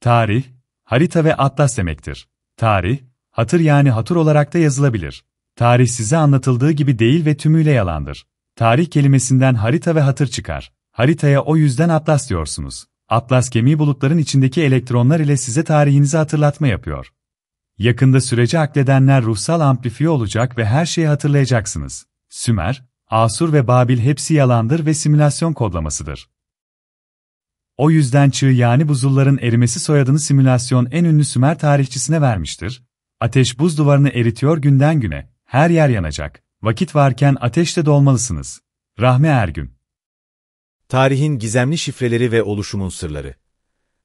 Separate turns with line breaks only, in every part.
Tarih, harita ve atlas demektir. Tarih, hatır yani hatır olarak da yazılabilir. Tarih size anlatıldığı gibi değil ve tümüyle yalandır. Tarih kelimesinden harita ve hatır çıkar. Haritaya o yüzden atlas diyorsunuz. Atlas kemiği bulutların içindeki elektronlar ile size tarihinizi hatırlatma yapıyor. Yakında süreci akledenler ruhsal amplifiye olacak ve her şeyi hatırlayacaksınız. Sümer, Asur ve Babil hepsi yalandır ve simülasyon kodlamasıdır. O yüzden çığ yani buzulların erimesi soyadını simülasyon en ünlü Sümer tarihçisine vermiştir. Ateş buz duvarını eritiyor günden güne, her yer yanacak. Vakit varken ateşte dolmalısınız. Rahmi Ergün
Tarihin gizemli şifreleri ve oluşumun sırları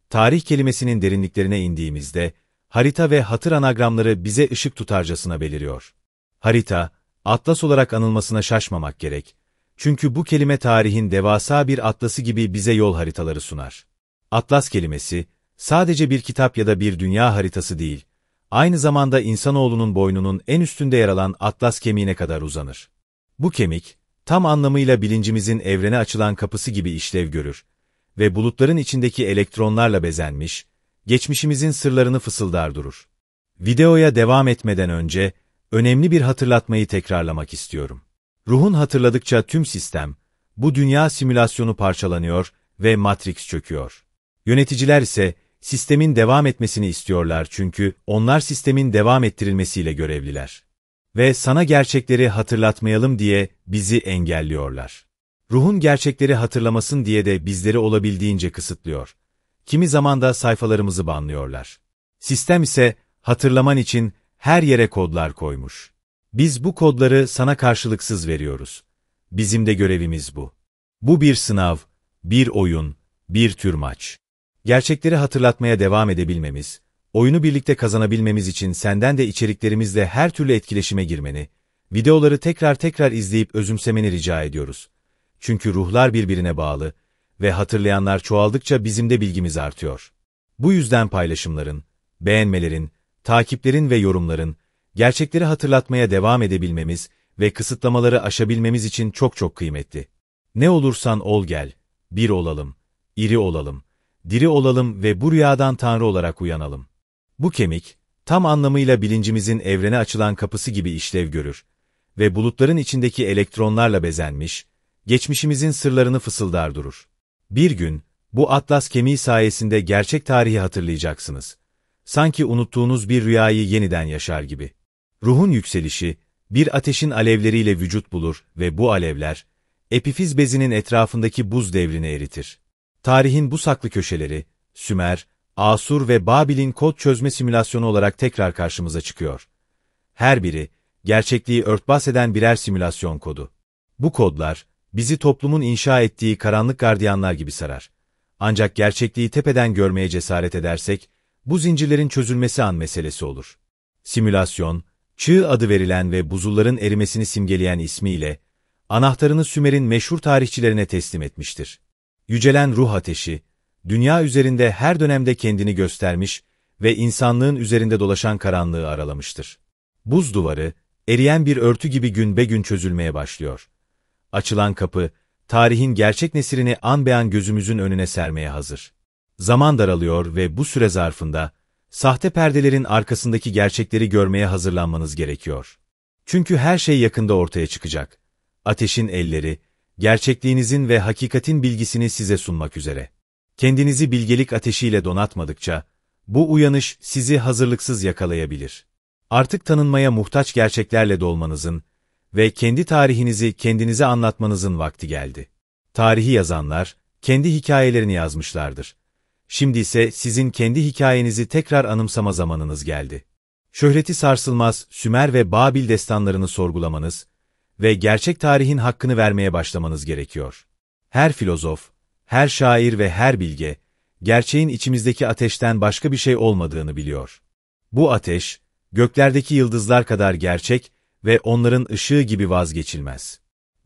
Tarih kelimesinin derinliklerine indiğimizde, harita ve hatır anagramları bize ışık tutarcasına beliriyor. Harita, atlas olarak anılmasına şaşmamak gerek çünkü bu kelime tarihin devasa bir atlası gibi bize yol haritaları sunar. Atlas kelimesi, sadece bir kitap ya da bir dünya haritası değil, aynı zamanda insanoğlunun boynunun en üstünde yer alan atlas kemiğine kadar uzanır. Bu kemik, tam anlamıyla bilincimizin evrene açılan kapısı gibi işlev görür ve bulutların içindeki elektronlarla bezenmiş, geçmişimizin sırlarını fısıldar durur. Videoya devam etmeden önce, önemli bir hatırlatmayı tekrarlamak istiyorum. Ruhun hatırladıkça tüm sistem, bu dünya simülasyonu parçalanıyor ve Matrix çöküyor. Yöneticiler ise sistemin devam etmesini istiyorlar çünkü onlar sistemin devam ettirilmesiyle görevliler. Ve sana gerçekleri hatırlatmayalım diye bizi engelliyorlar. Ruhun gerçekleri hatırlamasın diye de bizleri olabildiğince kısıtlıyor. Kimi zaman da sayfalarımızı banlıyorlar. Sistem ise hatırlaman için her yere kodlar koymuş. Biz bu kodları sana karşılıksız veriyoruz. Bizim de görevimiz bu. Bu bir sınav, bir oyun, bir tür maç. Gerçekleri hatırlatmaya devam edebilmemiz, oyunu birlikte kazanabilmemiz için senden de içeriklerimizle her türlü etkileşime girmeni, videoları tekrar tekrar izleyip özümsemeni rica ediyoruz. Çünkü ruhlar birbirine bağlı ve hatırlayanlar çoğaldıkça bizim de bilgimiz artıyor. Bu yüzden paylaşımların, beğenmelerin, takiplerin ve yorumların, gerçekleri hatırlatmaya devam edebilmemiz ve kısıtlamaları aşabilmemiz için çok çok kıymetli. Ne olursan ol gel, bir olalım, iri olalım, diri olalım ve bu rüyadan Tanrı olarak uyanalım. Bu kemik, tam anlamıyla bilincimizin evrene açılan kapısı gibi işlev görür ve bulutların içindeki elektronlarla bezenmiş, geçmişimizin sırlarını fısıldar durur. Bir gün, bu atlas kemiği sayesinde gerçek tarihi hatırlayacaksınız. Sanki unuttuğunuz bir rüyayı yeniden yaşar gibi. Ruhun yükselişi, bir ateşin alevleriyle vücut bulur ve bu alevler, epifiz bezinin etrafındaki buz devrini eritir. Tarihin bu saklı köşeleri, Sümer, Asur ve Babil'in kod çözme simülasyonu olarak tekrar karşımıza çıkıyor. Her biri, gerçekliği örtbas eden birer simülasyon kodu. Bu kodlar, bizi toplumun inşa ettiği karanlık gardiyanlar gibi sarar. Ancak gerçekliği tepeden görmeye cesaret edersek, bu zincirlerin çözülmesi an meselesi olur. Simülasyon, Çığ adı verilen ve buzulların erimesini simgeleyen ismiyle, anahtarını Sümer'in meşhur tarihçilerine teslim etmiştir. Yücelen ruh ateşi, dünya üzerinde her dönemde kendini göstermiş ve insanlığın üzerinde dolaşan karanlığı aralamıştır. Buz duvarı, eriyen bir örtü gibi gün be gün çözülmeye başlıyor. Açılan kapı, tarihin gerçek nesirini an beyan gözümüzün önüne sermeye hazır. Zaman daralıyor ve bu süre zarfında Sahte perdelerin arkasındaki gerçekleri görmeye hazırlanmanız gerekiyor. Çünkü her şey yakında ortaya çıkacak. Ateşin elleri, gerçekliğinizin ve hakikatin bilgisini size sunmak üzere. Kendinizi bilgelik ateşiyle donatmadıkça, bu uyanış sizi hazırlıksız yakalayabilir. Artık tanınmaya muhtaç gerçeklerle dolmanızın ve kendi tarihinizi kendinize anlatmanızın vakti geldi. Tarihi yazanlar, kendi hikayelerini yazmışlardır. Şimdi ise sizin kendi hikayenizi tekrar anımsama zamanınız geldi. Şöhreti sarsılmaz Sümer ve Babil destanlarını sorgulamanız ve gerçek tarihin hakkını vermeye başlamanız gerekiyor. Her filozof, her şair ve her bilge, gerçeğin içimizdeki ateşten başka bir şey olmadığını biliyor. Bu ateş, göklerdeki yıldızlar kadar gerçek ve onların ışığı gibi vazgeçilmez.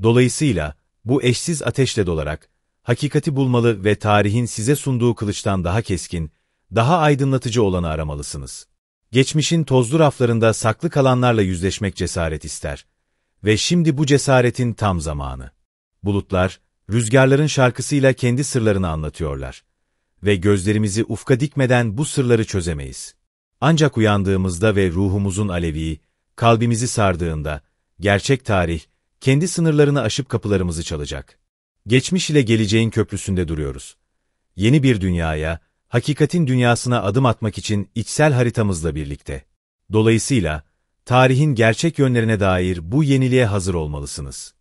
Dolayısıyla, bu eşsiz ateşle dolarak, hakikati bulmalı ve tarihin size sunduğu kılıçtan daha keskin, daha aydınlatıcı olanı aramalısınız. Geçmişin tozlu raflarında saklı kalanlarla yüzleşmek cesaret ister. Ve şimdi bu cesaretin tam zamanı. Bulutlar, rüzgarların şarkısıyla kendi sırlarını anlatıyorlar. Ve gözlerimizi ufka dikmeden bu sırları çözemeyiz. Ancak uyandığımızda ve ruhumuzun alevi, kalbimizi sardığında, gerçek tarih, kendi sınırlarını aşıp kapılarımızı çalacak. Geçmiş ile geleceğin köprüsünde duruyoruz. Yeni bir dünyaya, hakikatin dünyasına adım atmak için içsel haritamızla birlikte. Dolayısıyla, tarihin gerçek yönlerine dair bu yeniliğe hazır olmalısınız.